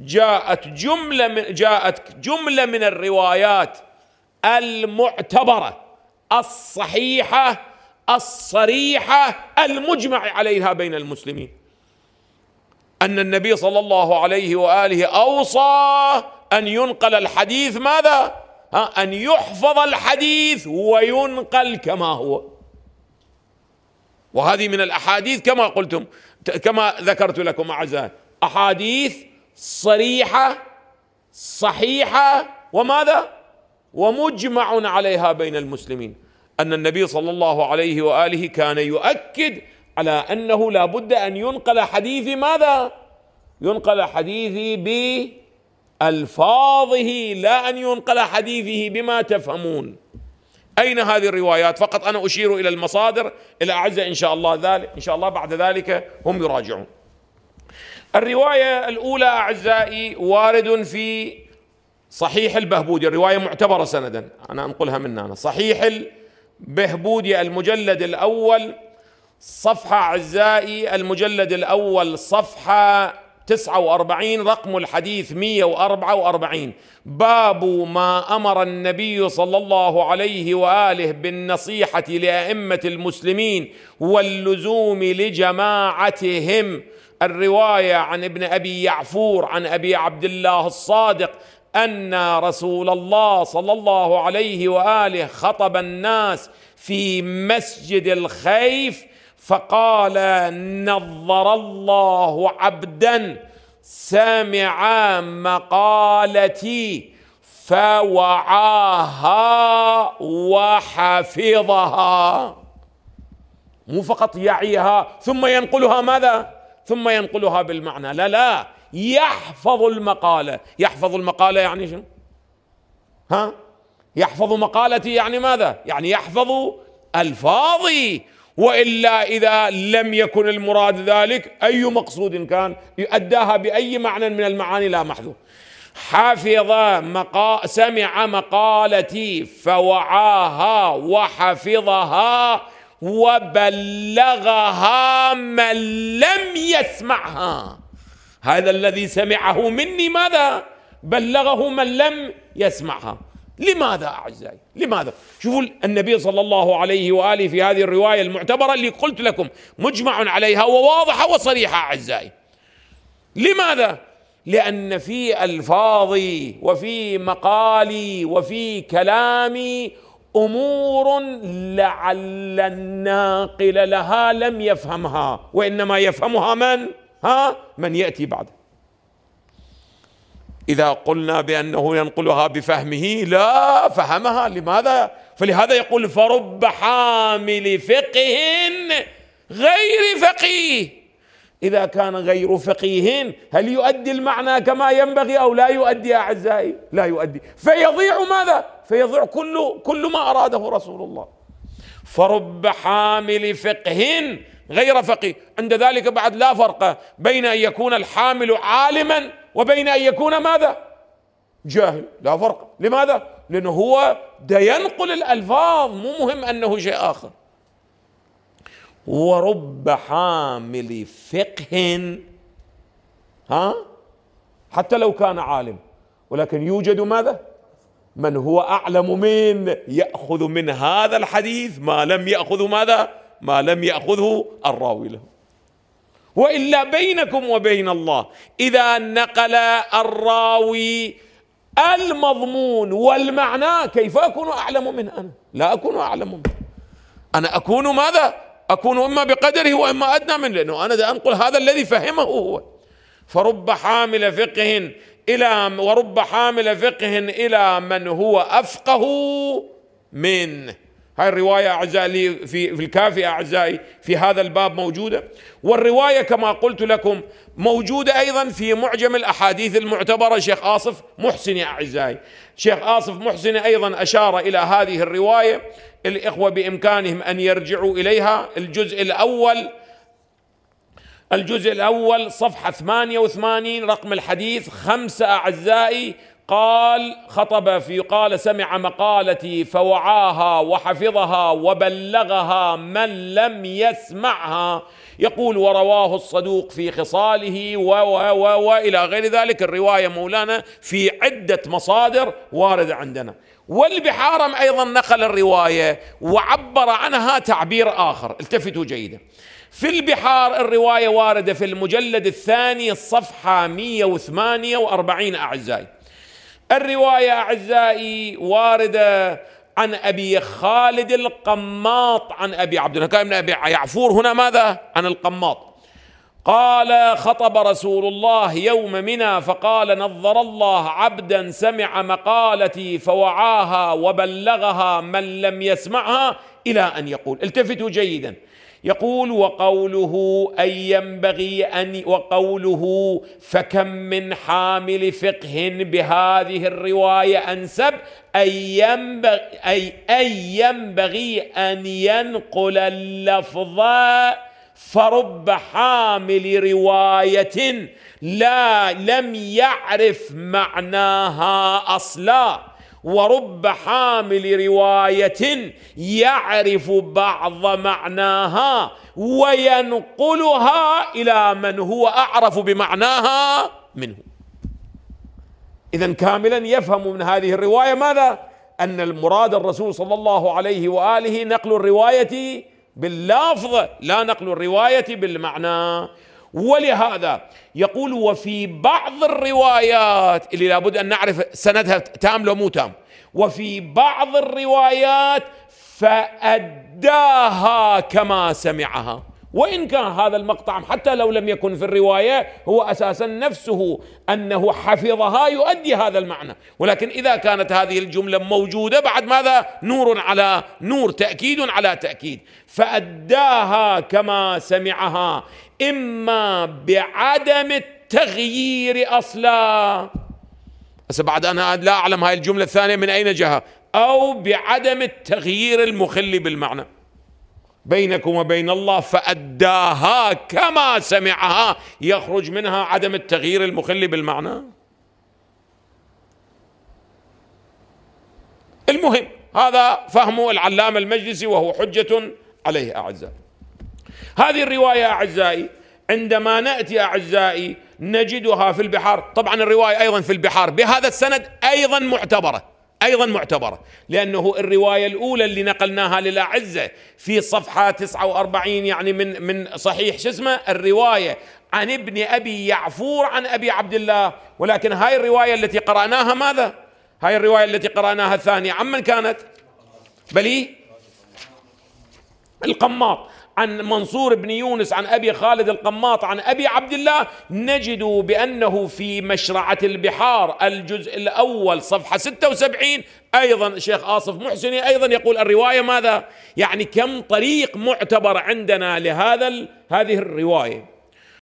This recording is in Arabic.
جاءت جملة من جاءت جملة من الروايات المعتبرة الصحيحة الصريحة المجمع عليها بين المسلمين أن النبي صلى الله عليه وآله أوصى أن ينقل الحديث ماذا؟ ها أن يحفظ الحديث وينقل كما هو وهذه من الأحاديث كما قلتم كما ذكرت لكم أعزائي أحاديث صريحه صحيحه وماذا ومجمع عليها بين المسلمين ان النبي صلى الله عليه واله كان يؤكد على انه لا بد ان ينقل حديثي ماذا ينقل حديثي بالفاظه لا ان ينقل حديثه بما تفهمون اين هذه الروايات فقط انا اشير الى المصادر الاعزه ان شاء الله ذلك ان شاء الله بعد ذلك هم يراجعون الرواية الأولى أعزائي وارد في صحيح البهبودي الرواية معتبرة سندا أنا أنقلها من هنا صحيح البهبودي المجلد الأول صفحة أعزائي المجلد الأول صفحة 49 رقم الحديث 144 باب ما امر النبي صلى الله عليه واله بالنصيحه لائمه المسلمين واللزوم لجماعتهم الروايه عن ابن ابي يعفور عن ابي عبد الله الصادق ان رسول الله صلى الله عليه واله خطب الناس في مسجد الخيف فقال نظر الله عبدا سمع مقالتي فوعاها وحفظها مو فقط يعيها ثم ينقلها ماذا ثم ينقلها بالمعنى لا لا يحفظ المقالة يحفظ المقالة يعني شنو ها يحفظ مقالتي يعني ماذا يعني يحفظ ألفاظي والا اذا لم يكن المراد ذلك اي مقصود كان يؤداها باي معنى من المعاني لا محذوف حفظ مقا سمع مقالتي فوعاها وحفظها وبلغها من لم يسمعها هذا الذي سمعه مني ماذا بلغه من لم يسمعها لماذا أعزائي لماذا شوفوا النبي صلى الله عليه وآله في هذه الرواية المعتبرة اللي قلت لكم مجمع عليها وواضحة وصريحة أعزائي لماذا لأن في ألفاظي وفي مقالي وفي كلامي امور لعل الناقل لها لم يفهمها وانما يفهمها من ها من ياتي بعده اذا قلنا بانه ينقلها بفهمه لا فهمها لماذا فلهذا يقول فرب حامل فقه غير فقيه إذا كان غير فقيه هل يؤدي المعنى كما ينبغي أو لا يؤدي أعزائي لا يؤدي فيضيع ماذا فيضيع كل كل ما اراده رسول الله فرب حامل فقه غير فقيه عند ذلك بعد لا فرق بين ان يكون الحامل عالما وبين ان يكون ماذا جاهل لا فرق لماذا لانه هو ده ينقل الالفاظ مو مهم انه شيء اخر ورب حامل فقه ها حتى لو كان عالم ولكن يوجد ماذا من هو أعلم من يأخذ من هذا الحديث ما لم يأخذ ماذا ما لم يأخذه الراوي له وإلا بينكم وبين الله إذا نقل الراوي المضمون والمعنى كيف أكون أعلم من أنا لا أكون أعلم منه أنا أكون ماذا أكون إما بقدره وإما أدنى منه لأنه أنا دا أنقل هذا الذي فهمه هو فرب حامل فقه إلى ورب حامل فقه إلى من هو أفقه منه هاي الرواية أعزائي في, في الكافي أعزائي في هذا الباب موجودة والرواية كما قلت لكم موجودة أيضا في معجم الأحاديث المعتبرة شيخ آصف محسني أعزائي شيخ آصف محسني أيضا أشار إلى هذه الرواية الإخوة بإمكانهم أن يرجعوا إليها الجزء الأول الجزء الأول صفحة 88 رقم الحديث خمسة أعزائي قال خطب في قال سمع مقالتي فوعاها وحفظها وبلغها من لم يسمعها يقول ورواه الصدوق في خصاله و و و و إلى غير ذلك الرواية مولانا في عدة مصادر واردة عندنا والبحارم أيضا نقل الرواية وعبر عنها تعبير آخر التفتوا جيدا في البحار الرواية واردة في المجلد الثاني الصفحة 148 أعزائي الرواية أعزائي واردة عن أبي خالد القماط عن أبي عبد الله من أبي يعفور هنا ماذا عن القماط قال خطب رسول الله يوم منى فقال نظر الله عبدا سمع مقالتي فوعاها وبلغها من لم يسمعها الى ان يقول التفتوا جيدا يقول وقوله أي ينبغي أن وقوله فكم من حامل فقه بهذه الرواية أنسب أي ينبغي, أي, أي ينبغي أن ينقل اللفظ فرب حامل روايه لا لم يعرف معناها اصلا ورب حامل روايه يعرف بعض معناها وينقلها الى من هو اعرف بمعناها منه اذا كاملا يفهم من هذه الروايه ماذا ان المراد الرسول صلى الله عليه واله نقل الروايه باللفظ لا نقل الرواية بالمعنى ولهذا يقول وفي بعض الروايات اللي لابد أن نعرف سندها تام لو مو تام وفي بعض الروايات فأداها كما سمعها وإن كان هذا المقطع حتى لو لم يكن في الرواية هو أساسا نفسه أنه حفظها يؤدي هذا المعنى ولكن إذا كانت هذه الجملة موجودة بعد ماذا نور على نور تأكيد على تأكيد فأداها كما سمعها إما بعدم التغيير أصلا بس بعد أنا لا أعلم هاي الجملة الثانية من أين جهة أو بعدم التغيير المخل بالمعنى بينكم وبين الله فأداها كما سمعها يخرج منها عدم التغيير المخل بالمعنى المهم هذا فهم العلامة المجلسي وهو حجة عليه أعزائي هذه الرواية أعزائي عندما نأتي أعزائي نجدها في البحار طبعا الرواية أيضا في البحار بهذا السند أيضا معتبرة أيضا معتبرة لأنه الرواية الأولى اللي نقلناها للأعزة في صفحة 49 يعني من من صحيح شو اسمه الرواية عن ابن أبي يعفور عن أبي عبد الله ولكن هاي الرواية التي قرأناها ماذا؟ هاي الرواية التي قرأناها الثانية عمن كانت؟ بلي القماط عن منصور بن يونس عن أبي خالد القماط عن أبي عبد الله نجد بأنه في مشرعة البحار الجزء الأول صفحة 76 أيضا شيخ آصف محسني أيضا يقول الرواية ماذا يعني كم طريق معتبر عندنا لهذا هذه الرواية